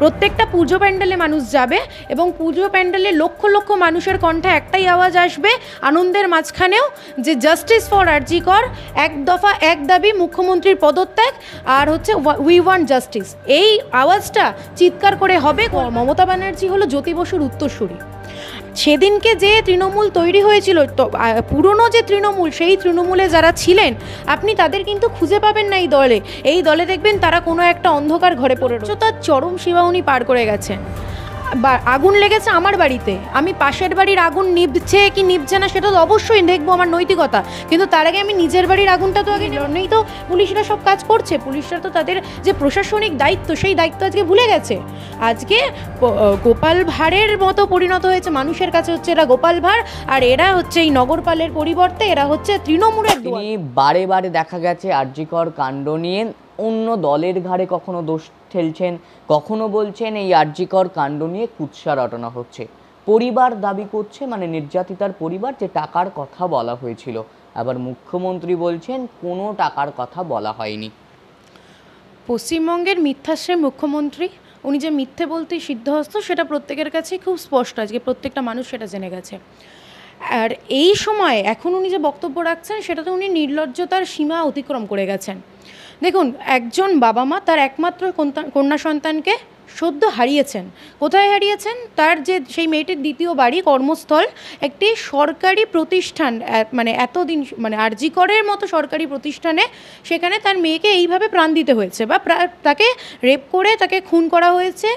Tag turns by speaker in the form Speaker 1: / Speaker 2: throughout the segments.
Speaker 1: প্রত্যেকটা পুজো প্যান্ডেলে মানুষ যাবে এবং পুজো প্যান্ডেলে লক্ষ লক্ষ মানুষের কণ্ঠে একটাই আওয়াজ আসবে আনন্দের মাঝখানেও যে জাস্টিস ফর আরজি কর এক দফা এক দাবি মুখ্যমন্ত্রীর পদত্যাগ আর হচ্ছে উই ওয়ান্ট জাস্টিস এই আওয়াজটা চিৎকার করে হবে মমতা ব্যানার্জি হলো জ্যোতি বসুর উত্তরসূরি সেদিনকে যে তৃণমূল তৈরি হয়েছিল পুরনো যে তৃণমূল সেই তৃণমূলে যারা ছিলেন আপনি তাদের কিন্তু খুঁজে পাবেন না এই দলে এই দলে দেখবেন তারা কোনো একটা অন্ধকার ঘরে পড়ে তার চরম সীমা উনি পার করে গেছেন আগুন লেগেছে আমার বাড়িতে আমি পাশের বাড়ির আগুন নিবছে কি নিবছে না সেটা তো অবশ্যই দেখবো আমার নৈতিকতা কিন্তু তার আগে আমি নিজের বাড়ির আগুনটা তো আগে জন্যই তো পুলিশরা সব কাজ করছে পুলিশরা তো তাদের যে প্রশাসনিক দায়িত্ব সেই দায়িত্ব আজকে ভুলে গেছে আজকে গোপাল ভাঁড়ের মতো পরিণত হয়েছে মানুষের কাছে হচ্ছে এরা গোপাল ভাঁড় আর এরা হচ্ছে এই নগরপালের পরিবর্তে এরা হচ্ছে তৃণমূলের বারে বারে দেখা
Speaker 2: গেছে আর্যিকর কাণ্ড নিয়ে অন্য দলের ঘাড়ে কখনো দোষ ঠেলছেন কখনো বলছেন এই আর্যিকর কাণ্ড নিয়ে কুৎসা রটানো হচ্ছে পরিবার দাবি করছে মানে নির্যাতিতার পরিবার যে টাকার কথা বলা হয়েছিল আবার মুখ্যমন্ত্রী বলছেন কোনো টাকার কথা বলা হয়নি
Speaker 1: পশ্চিমবঙ্গের মিথ্যাশ্রে মুখ্যমন্ত্রী উনি যে মিথ্যে বলতে সিদ্ধহস্ত সেটা প্রত্যেকের কাছেই খুব স্পষ্ট আজকে প্রত্যেকটা মানুষ সেটা জেনে গেছে আর এই সময় এখন উনি যে বক্তব্য রাখছেন সেটাতে উনি নির্লজ্জতার সীমা অতিক্রম করে গেছেন দেখুন একজন বাবা মা তার একমাত্র কন্যা সন্তানকে সদ্য হারিয়েছেন কোথায় হারিয়েছেন তার যে সেই মেয়েটির দ্বিতীয় বাড়ি কর্মস্থল একটি সরকারি প্রতিষ্ঠান মানে এতদিন মানে আরজিকরের মতো সরকারি প্রতিষ্ঠানে সেখানে তার মেয়েকে এইভাবে প্রাণ দিতে হয়েছে বা তাকে রেপ করে তাকে খুন করা হয়েছে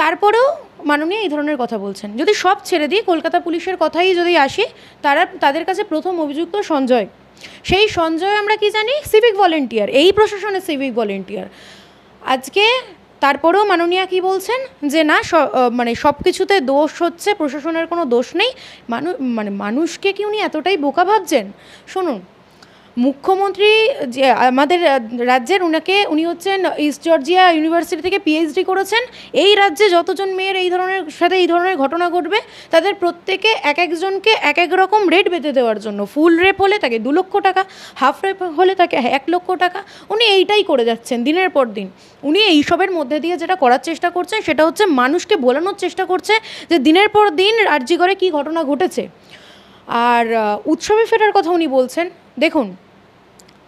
Speaker 1: তারপরেও মাননীয় এই ধরনের কথা বলছেন যদি সব ছেড়ে দিই কলকাতা পুলিশের কথাই যদি আসি তারা তাদের কাছে প্রথম অভিযুক্ত সঞ্জয় সেই সঞ্জয় আমরা কি জানি সিভিক ভলেন্টিয়ার এই প্রশাসনের সিভিক ভলেন্টিয়ার আজকে তারপরেও মাননীয়া কি বলছেন যে না মানে সব কিছুতে দোষ হচ্ছে প্রশাসনের কোনো দোষ নেই মানু মানে মানুষকে কি উনি এতটাই বোকা ভাবছেন শুনুন মুখ্যমন্ত্রী যে আমাদের রাজ্যের উনাকে উনি হচ্ছেন ইস্ট জর্জিয়া ইউনিভার্সিটি থেকে পিএইচডি করেছেন এই রাজ্যে যতজন মেয়ের এই ধরনের সাথে এই ধরনের ঘটনা ঘটবে তাদের প্রত্যেকে এক একজনকে এক এক রকম রেট বেঁধে দেওয়ার জন্য ফুল রেপ হলে তাকে দু লক্ষ টাকা হাফ রেপ হলে তাকে এক লক্ষ টাকা উনি এইটাই করে যাচ্ছেন দিনের পর দিন উনি এইসবের মধ্যে দিয়ে যেটা করার চেষ্টা করছেন সেটা হচ্ছে মানুষকে বোলানোর চেষ্টা করছে যে দিনের পর দিন রাজ্যিগড়ে কি ঘটনা ঘটেছে আর উৎসবে ফেরার কথা উনি বলছেন দেখুন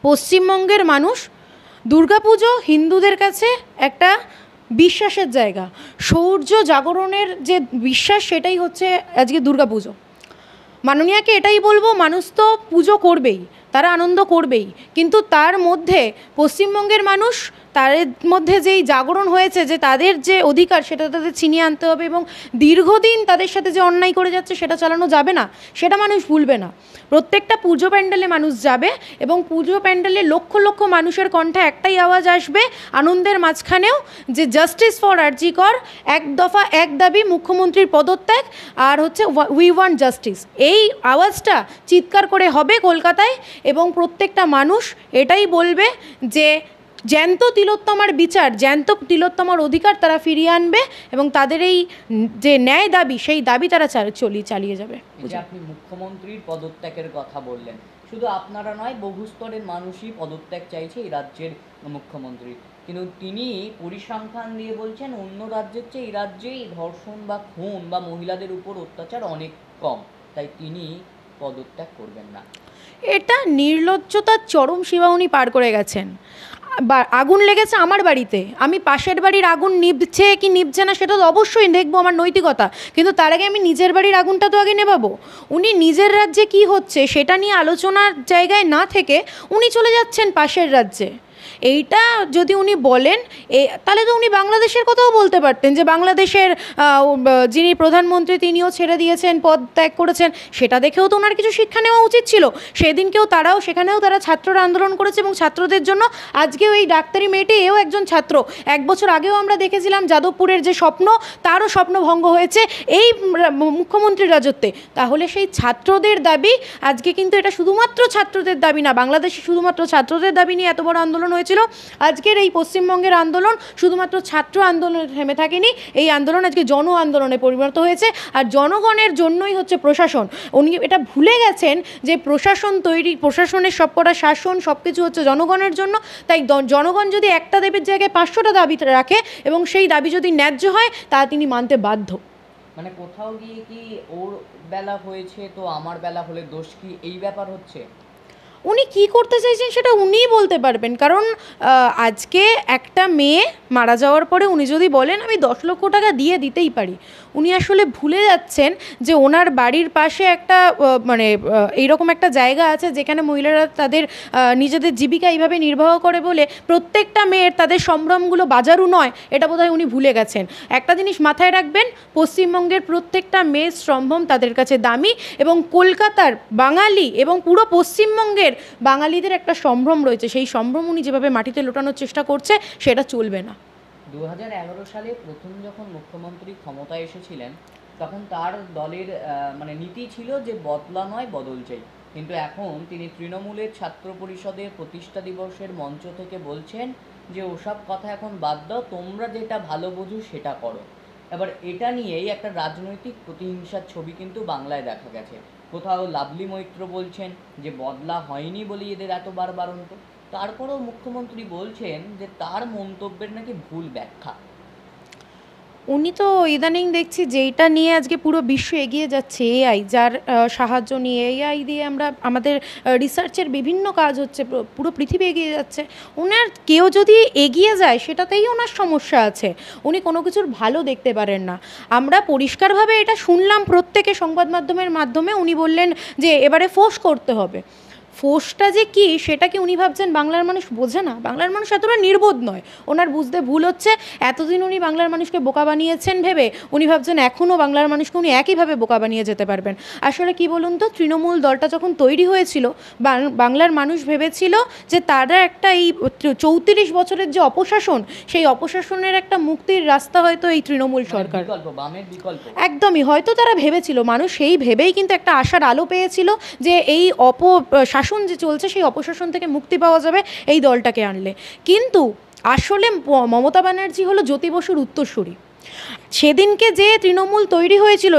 Speaker 1: পশ্চিমবঙ্গের মানুষ দুর্গাপুজো হিন্দুদের কাছে একটা বিশ্বাসের জায়গা সৌর্য জাগরণের যে বিশ্বাস সেটাই হচ্ছে আজকে দুর্গাপুজো মাননীয়াকে এটাই বলবো মানুষ তো পুজো করবেই তারা আনন্দ করবেই কিন্তু তার মধ্যে পশ্চিমবঙ্গের মানুষ তাদের মধ্যে যেই জাগরণ হয়েছে যে তাদের যে অধিকার সেটা তাদের ছিনিয়ে আনতে হবে এবং দীর্ঘদিন তাদের সাথে যে অন্যায় করে যাচ্ছে সেটা চালানো যাবে না সেটা মানুষ ভুলবে না প্রত্যেকটা পুজো প্যান্ডেলে মানুষ যাবে এবং পুজো প্যান্ডেলে লক্ষ লক্ষ মানুষের কণ্ঠে একটাই আওয়াজ আসবে আনন্দের মাঝখানেও যে জাস্টিস ফর আরজি কর এক দফা এক দাবি মুখ্যমন্ত্রীর পদত্যাগ আর হচ্ছে উই ওয়ান্ট জাস্টিস এই আওয়াজটা চিৎকার করে হবে কলকাতায় এবং প্রত্যেকটা মানুষ এটাই বলবে যে জ্যান্ত তিলোত্তমার বিচার জ্যান্ত তিলোত্তমার অধিকার তারা ফিরিয়ে আনবে এবং তাদের এই যে ন্যায় দাবি সেই দাবি তারা চলি চালিয়ে যাবে আপনি
Speaker 2: মুখ্যমন্ত্রীর পদত্যাগের কথা বললেন শুধু আপনারা নয় বহু স্তরের মানুষই পদত্যাগ চাইছে এই রাজ্যের মুখ্যমন্ত্রী কিন্তু তিনি পরিসংখ্যান দিয়ে বলছেন অন্য রাজ্যের চেয়ে এই রাজ্যে ধর্ষণ বা খুন বা মহিলাদের উপর অত্যাচার অনেক কম তাই তিনি পদত্যাগ করবেন না
Speaker 1: এটা নির্লজ্জতার চরম সীমা উনি পার করে গেছেন আগুন লেগেছে আমার বাড়িতে আমি পাশের বাড়ির আগুন নিভছে কি নিভছে না সেটা তো অবশ্যই দেখবো আমার নৈতিকতা কিন্তু তার আগে আমি নিজের বাড়ির আগুনটা তো আগে নেবাবো উনি নিজের রাজ্যে কি হচ্ছে সেটা নিয়ে আলোচনার জায়গায় না থেকে উনি চলে যাচ্ছেন পাশের রাজ্যে এইটা যদি উনি বলেন এ তাহলে তো উনি বাংলাদেশের কথাও বলতে পারতেন যে বাংলাদেশের যিনি প্রধানমন্ত্রী তিনিও ছেড়ে দিয়েছেন পদ ত্যাগ করেছেন সেটা দেখেও তো ওনার কিছু শিক্ষা নেওয়া উচিত ছিল সেদিনকেও তারাও সেখানেও তারা ছাত্ররা আন্দোলন করেছে এবং ছাত্রদের জন্য আজকেও এই ডাক্তারি মেয়েটি এও একজন ছাত্র এক বছর আগেও আমরা দেখেছিলাম যাদবপুরের যে স্বপ্ন তারও স্বপ্ন ভঙ্গ হয়েছে এই মুখ্যমন্ত্রীর রাজত্বে তাহলে সেই ছাত্রদের দাবি আজকে কিন্তু এটা শুধুমাত্র ছাত্রদের দাবি না বাংলাদেশে শুধুমাত্র ছাত্রদের দাবি নিয়ে এত বড় আন্দোলন হয়েছিল আজকের এই পশ্চিমবঙ্গের আন্দোলন শুধুমাত্র ছাত্র আন্দোলনে থেমে থাকেনি এই আন্দোলন আজকে জন আন্দোলনে পরিণত হয়েছে আর জনগণের জন্যই হচ্ছে প্রশাসন উনি এটা ভুলে গেছেন যে প্রশাসন তৈরি প্রশাসনের সবকটা শাসন সব কিছু হচ্ছে জনগণের জন্য তাই জনগণ যদি একটা দেবের জায়গায় পাঁচশোটা দাবি রাখে এবং সেই দাবি যদি ন্যায্য হয় তা তিনি মানতে বাধ্য
Speaker 2: মানে কোথাও গিয়ে কি ওর বেলা হয়েছে তো আমার বেলা হলে দোষ কি এই ব্যাপার হচ্ছে
Speaker 1: উনি কি করতে চাইছেন সেটা উনিই বলতে পারবেন কারণ আজকে একটা মেয়ে মারা যাওয়ার পরে উনি যদি বলেন আমি দশ লক্ষ টাকা দিয়ে দিতেই পারি উনি আসলে ভুলে যাচ্ছেন যে ওনার বাড়ির পাশে একটা মানে এইরকম একটা জায়গা আছে যেখানে মহিলারা তাদের নিজেদের জীবিকা এইভাবে নির্বাহ করে বলে প্রত্যেকটা মেয়ের তাদের সম্ভ্রমগুলো বাজারও নয় এটা বোধহয় উনি ভুলে গেছেন একটা জিনিস মাথায় রাখবেন পশ্চিমবঙ্গের প্রত্যেকটা মেয়ের সম্ভ্রম তাদের কাছে দামি এবং কলকাতার বাঙালি এবং পুরো পশ্চিমবঙ্গের আমাদের বাঙালিদের একটা সম্ভ্রম রয়েছে সেই সম্ভ্রম উনি যেভাবে মাটিতে লোটানোর চেষ্টা করছে সেটা চলবে না
Speaker 2: দু সালে প্রথম যখন মুখ্যমন্ত্রী ক্ষমতায় এসেছিলেন তখন তার দলের মানে নীতি ছিল যে বদলা নয় বদল চাই কিন্তু এখন তিনি তৃণমূলের ছাত্র পরিষদের প্রতিষ্ঠা দিবসের মঞ্চ থেকে বলছেন যে ওসব কথা এখন বাদ দাও তোমরা যেটা ভালো বোঝো সেটা করো এবার এটা নিয়েই একটা রাজনৈতিক প্রতিহিংসার ছবি কিন্তু বাংলায় দেখা গেছে কোথাও লাভলি মৈত্র বলছেন যে বদলা হয়নি বলেই এদের এত বারণ তো তারপরেও মুখ্যমন্ত্রী বলছেন যে তার মন্তব্যের নাকি ভুল ব্যাখ্যা
Speaker 1: উনি তো ইদানিং দেখছি যেইটা নিয়ে আজকে পুরো বিশ্ব এগিয়ে যাচ্ছে এআই যার সাহায্য নিয়ে এআই দিয়ে আমরা আমাদের রিসার্চের বিভিন্ন কাজ হচ্ছে পুরো পৃথিবী এগিয়ে যাচ্ছে ওনার কেউ যদি এগিয়ে যায় সেটাতেই ওনার সমস্যা আছে উনি কোনো কিছুর ভালো দেখতে পারেন না আমরা পরিষ্কারভাবে এটা শুনলাম প্রত্যেকে সংবাদ মাধ্যমের মাধ্যমে উনি বললেন যে এবারে ফোর্স করতে হবে ফোর্সটা যে কি সেটা কি উনি ভাবছেন বাংলার মানুষ বোঝে না বাংলার মানুষ এতটা নির্বোধ নয় ওনার বুঝতে ভুল হচ্ছে এতদিন উনি বাংলার মানুষকে বোকা বানিয়েছেন ভেবে উনি ভাবছেন এখনও বাংলার মানুষকে উনি একইভাবে বোকা বানিয়ে যেতে পারবেন আসলে কি বলুন তো তৃণমূল দলটা যখন তৈরি হয়েছিল বাংলার মানুষ ভেবেছিল যে তারা একটা এই চৌত্রিশ বছরের যে অপশাসন সেই অপশাসনের একটা মুক্তির রাস্তা হয়তো এই তৃণমূল সরকার একদমই হয়তো তারা ভেবেছিল মানুষ সেই ভেবেই কিন্তু একটা আশার আলো পেয়েছিল যে এই অপ শাসন যে চলছে সেই অপশাসন থেকে মুক্তি পাওয়া যাবে এই দলটাকে আনলে কিন্তু আসলে মমতা ব্যানার্জি হলো জ্যোতি বসুর উত্তরসূরি সেদিনকে যে তৃণমূল তৈরি হয়েছিল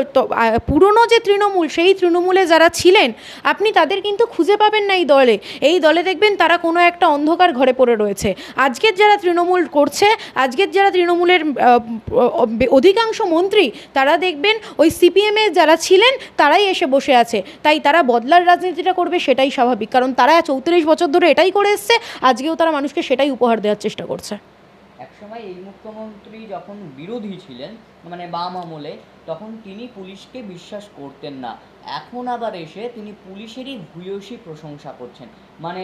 Speaker 1: পুরনো যে তৃণমূল সেই তৃণমূলে যারা ছিলেন আপনি তাদের কিন্তু খুঁজে পাবেন না এই দলে এই দলে দেখবেন তারা কোনো একটা অন্ধকার ঘরে পড়ে রয়েছে আজকের যারা তৃণমূল করছে আজকের যারা তৃণমূলের অধিকাংশ মন্ত্রী তারা দেখবেন ওই সিপিএমে যারা ছিলেন তারাই এসে বসে আছে তাই তারা বদলার রাজনীতিটা করবে সেটাই স্বাভাবিক কারণ তারা চৌত্রিশ বছর ধরে এটাই করে এসছে আজকেও তারা মানুষকে সেটাই উপহার দেওয়ার চেষ্টা করছে
Speaker 2: একসময় এই মুখ্যমন্ত্রী যখন বিরোধী ছিলেন মানে বাম আমলে তখন তিনি পুলিশকে বিশ্বাস করতেন না এখন আবার এসে তিনি পুলিশেরই ভূয়সী প্রশংসা করছেন মানে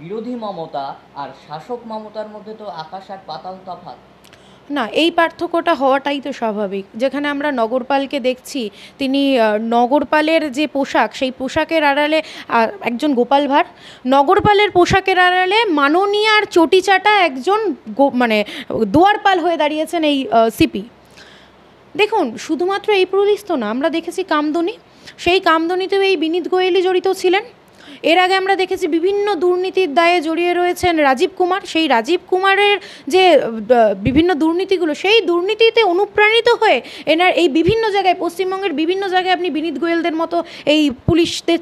Speaker 2: বিরোধী মমতা আর শাসক মমতার মধ্যে তো আকাশ আর পাতাল তফাত
Speaker 1: না এই পার্থক্যটা হওয়াটাই তো স্বাভাবিক যেখানে আমরা নগরপালকে দেখছি তিনি নগরপালের যে পোশাক সেই পোশাকের আড়ালে একজন গোপাল ভাঁড় নগরপালের পোশাকের আড়ালে মাননীয়ার চটিচাটা একজন মানে দুয়ারপাল হয়ে দাঁড়িয়েছেন এই সিপি দেখুন শুধুমাত্র এই পুলিশ তো না আমরা দেখেছি কামদুনি সেই কামদুনিতেও এই বিনীত গোয়েলি জড়িত ছিলেন এর আগে আমরা দেখেছি বিভিন্ন দুর্নীতির দায়ে জড়িয়ে রয়েছেন রাজীব কুমার সেই রাজীব কুমারের যে বিভিন্ন দুর্নীতিগুলো সেই দুর্নীতিতে অনুপ্রাণিত হয়ে এনার এই বিভিন্ন জায়গায় পশ্চিমবঙ্গের বিভিন্ন জায়গায় আপনি বিনীত গোয়েলদের মতো এই পুলিশদের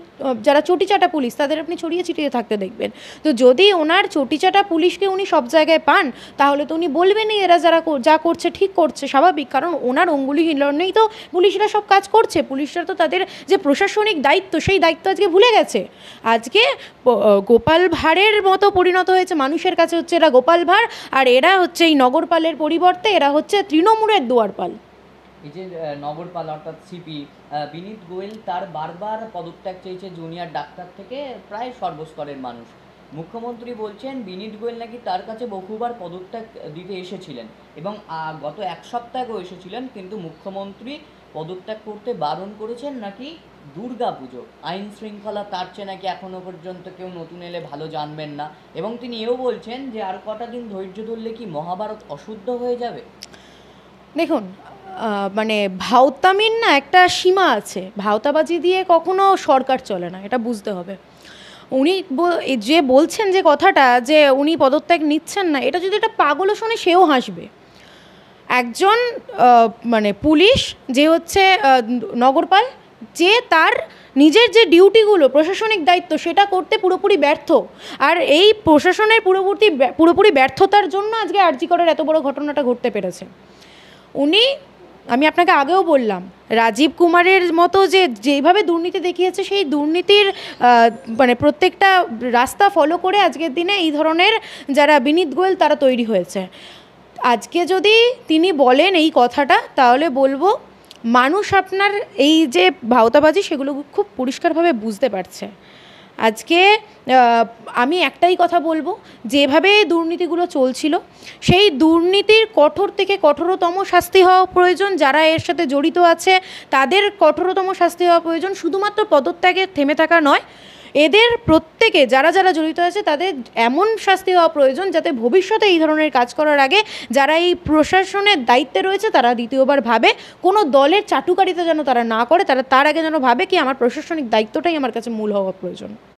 Speaker 1: যারা চটিচাটা পুলিশ তাদের আপনি ছড়িয়ে ছিটিয়ে থাকতে দেখবেন তো যদি ওনার চটিচাটা পুলিশকে উনি সব জায়গায় পান তাহলে তো উনি বলবেনই এরা যারা যা করছে ঠিক করছে স্বাভাবিক কারণ ওনার অঙ্গুলি হিলনেই তো পুলিশরা সব কাজ করছে পুলিশরা তো তাদের যে প্রশাসনিক দায়িত্ব সেই দায়িত্ব আজকে ভুলে গেছে আজকে গোপাল ভাঁড়ের মতো পরিণত হয়েছে মানুষের কাছে হচ্ছে এরা গোপাল ভাঁড় আর এরা হচ্ছে এই নগরপালের পরিবর্তে এরা হচ্ছে তৃণমূলের দুয়ারপাল
Speaker 2: এই যে নগরপাল অর্থাৎ সিপি বিনীত গোয়েল তার বারবার পদত্যাগ চেয়েছে জুনিয়র ডাক্তার থেকে প্রায় সর্বস্তরের মানুষ মুখ্যমন্ত্রী বলছেন বিনীত গোয়েল নাকি তার কাছে বহুবার পদত্যাগ দিতে এসেছিলেন এবং গত এক সপ্তাহেও এসেছিলেন কিন্তু মুখ্যমন্ত্রী পদত্যাগ করতে বারণ করেছেন নাকি দুর্গা পুজো আইন শৃঙ্খলা তার নাকি এখনও পর্যন্ত কেউ নতুন এলে ভালো জানবেন না এবং তিনি এও বলছেন যে আর কটা দিন ধৈর্য ধরলে কি মহাভারত অশুদ্ধ হয়ে যাবে
Speaker 1: দেখুন মানে ভাওতামিন না একটা সীমা আছে ভাওতাবাজি দিয়ে কখনো সরকার চলে না এটা বুঝতে হবে উনি যে বলছেন যে কথাটা যে উনি পদত্যাগ নিচ্ছেন না এটা যদি একটা পাগলও শুনে সেও হাসবে একজন মানে পুলিশ যে হচ্ছে নগরপাল যে তার নিজের যে ডিউটিগুলো প্রশাসনিক দায়িত্ব সেটা করতে পুরোপুরি ব্যর্থ আর এই প্রশাসনের পুরোপুরি পুরোপুরি ব্যর্থতার জন্য আজকে করার এত বড় ঘটনাটা ঘটতে পেরেছে উনি আমি আপনাকে আগেও বললাম রাজীব কুমারের মতো যে যেভাবে দুর্নীতি দেখিয়েছে সেই দুর্নীতির মানে প্রত্যেকটা রাস্তা ফলো করে আজকের দিনে এই ধরনের যারা বিনীত গোয়েল তারা তৈরি হয়েছে আজকে যদি তিনি বলেন এই কথাটা তাহলে বলবো মানুষ আপনার এই যে ভাওতাবাজি সেগুলো খুব পরিষ্কারভাবে বুঝতে পারছে আজকে আমি একটাই কথা বলবো যেভাবে দুর্নীতিগুলো চলছিল সেই দুর্নীতির কঠোর থেকে কঠোরতম শাস্তি হওয়া প্রয়োজন যারা এর সাথে জড়িত আছে তাদের কঠোরতম শাস্তি হওয়া প্রয়োজন শুধুমাত্র পদত্যাগে থেমে থাকা নয় এদের প্রত্যেকে যারা যারা জড়িত আছে তাদের এমন শাস্তি হওয়া প্রয়োজন যাতে ভবিষ্যতে এই ধরনের কাজ করার আগে যারা এই প্রশাসনের দায়িত্বে রয়েছে তারা দ্বিতীয়বার ভাবে কোনো দলের চাটুকারিতা যেন তারা না করে তারা তার আগে যেন ভাবে কি আমার প্রশাসনিক দায়িত্বটাই আমার কাছে মূল হওয়া প্রয়োজন